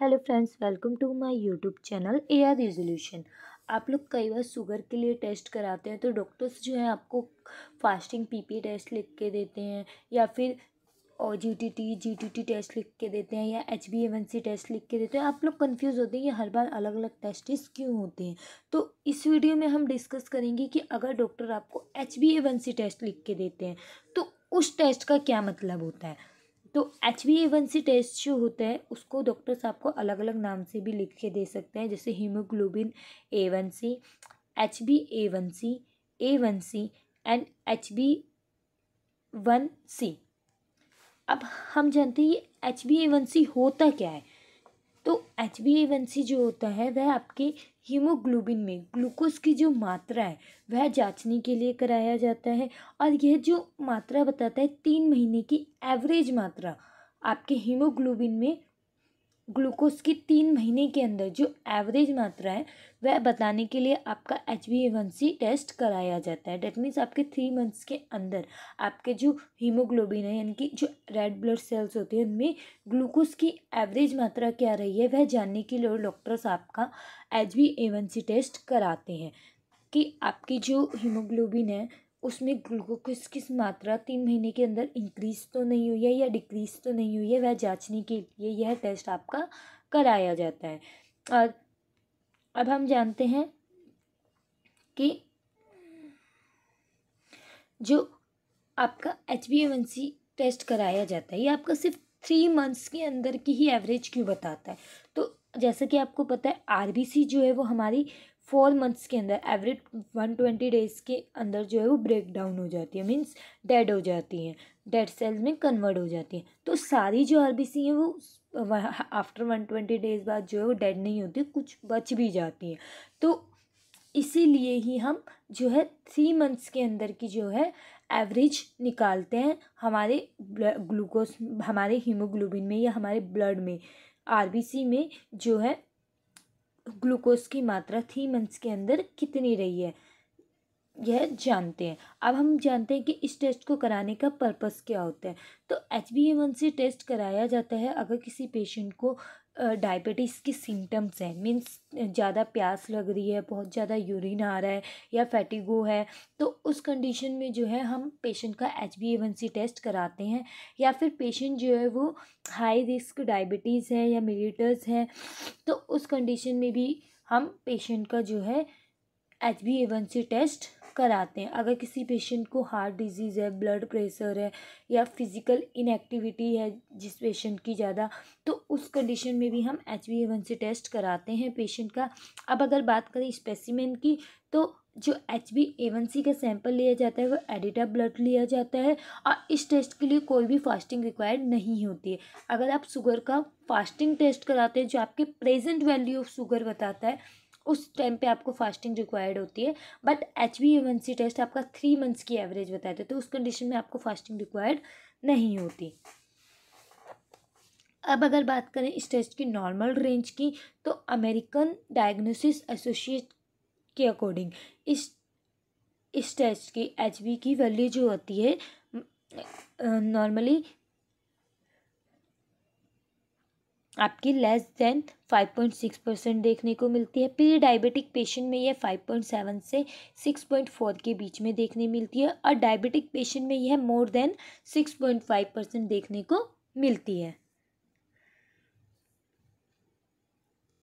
hello friends welcome to my YouTube channel A R resolution आप लोग कई बार sugar के लिए टेस्ट कराते हैं तो डॉक्टर्स जो हैं आपको फास्टिंग पीपी टेस्ट लिख के देते हैं या फिर और G T T G T T test लिख के देते हैं या H B A one C test लिख के देते हैं आप लोग कंफ्यूज होते हैं कि हर बार अलग अलग टेस्टिस क्यों होते हैं तो इस वीडियो में हम डिस्कस करेंगे कि अगर डॉक्टर आपको H B A one C test लिख के देते हैं तो उस टेस्ट का क्या मतलब होता है तो H B A one C test जो होते हैं उसको डॉक्टर्स आपको अलग अलग नाम से भी लिख के दे सकते हैं जैसे haemoglobin A one C H B A one C A one C and H B one C अब हम जानते हैं ये H B A one C होता क्या है तो एच बी वन सी जो होता है वह आपके हीमोग्लोबिन में ग्लूकोज की जो मात्रा है वह जांचने के लिए कराया जाता है और यह जो मात्रा बताता है तीन महीने की एवरेज मात्रा आपके हीमोग्लोबिन में ग्लूकोस की तीन महीने के अंदर जो एवरेज मात्रा है वह बताने के लिए आपका H B A one C test कराया जाता है डेट मीन्स आपके थ्री मंथ्स के अंदर आपके जो हीमोग्लोबिन है यानी कि जो रेड ब्लड सेल्स होते हैं उनमें ग्लूकोस की एवरेज मात्रा क्या रही है वह जानने के लिए डॉक्टर्स आपका H B A one C test कराते हैं कि आपकी जो हीमोग्लोबिन है उसमें ग्लूकोज किस मात्रा तीन महीने के अंदर इंक्रीज़ तो नहीं हुई है या डिक्रीज़ तो नहीं हुई है वह जांचने के लिए यह टेस्ट आपका कराया जाता है और अब हम जानते हैं कि जो आपका H B one C test कराया जाता है ये आपका सिर्फ थ्री मंथ्स के अंदर की ही एवरेज क्यों बताता है तो जैसे कि आपको पता है आरबीसी जो है वो हमारी फोर मंथ्स के अंदर एवरेज वन ट्वेंटी डेज़ के अंदर जो है वो ब्रेक डाउन हो जाती है मीन्स डेड हो जाती हैं डेड सेल्स में कन्वर्ट हो जाती हैं तो सारी जो आर बी सी हैं वो आफ्टर वन ट्वेंटी डेज़ बाद जो है वो डेड नहीं होती कुछ बच भी जाती हैं तो इसीलिए ही हम जो है थ्री मंथ्स के अंदर की जो है एवरेज निकालते हैं हमारे ग्लूकोज हमारे हीमोग्लोबिन में या हमारे ब्लड में आरबीसी में जो है ग्लूकोज की मात्रा थ्री मंथ्स के अंदर कितनी रही है यह जानते हैं अब हम जानते हैं कि इस टेस्ट को कराने का पर्पस क्या होता है तो H B M C test कराया जाता है अगर किसी पेशेंट को डायबिटीज़ की सिम्टम्स हैं मीन्स ज़्यादा प्यास लग रही है बहुत ज़्यादा यूरिन आ रहा है या फैटिगो है तो उस कंडीशन में जो है हम पेशेंट का H B A one C test कराते हैं या फिर पेशेंट जो है वो हाई रिस्क डायबिटीज़ है या मिलीटर्स है तो उस कंडीशन में भी हम पेशेंट का जो है H B one C test कराते हैं अगर किसी पेशेंट को हार्ट डिजीज़ है ब्लड प्रेशर है या फिज़िकल इनएक्टिविटी है जिस पेशेंट की ज़्यादा तो उस कंडीशन में भी हम H B one C test कराते हैं पेशेंट का अब अगर बात करें स्पेसिमेन की तो जो एच बी वन सी का सैंपल लिया जाता है वो एडिटा ब्लड लिया जाता है और इस टेस्ट के लिए कोई भी फास्टिंग रिक्वायर्ड नहीं होती है अगर आप शुगर का फास्टिंग टेस्ट कराते हैं जो आपके प्रेजेंट वैल्यू ऑफ शुगर बताता है उस टाइम पे आपको फास्टिंग रिक्वायर्ड होती है बट एच बी टेस्ट आपका थ्री मंथ्स की एवरेज बताते तो उस कंडीशन में आपको फास्टिंग रिक्वायर्ड नहीं होती अब अगर बात करें इस टेस्ट की नॉर्मल रेंज की तो अमेरिकन डायग्नोसिस एसोसिएट के अकॉर्डिंग इस इस टेस्ट की एच की वैल्यू जो होती है नॉर्मली आपकी लेस देन 5.6 परसेंट देखने को मिलती है प्री डायबिटिक पेशेंट में यह 5.7 से 6.4 के बीच में देखने मिलती है और डायबिटिक पेशेंट में यह मोर देन 6.5 परसेंट देखने को मिलती है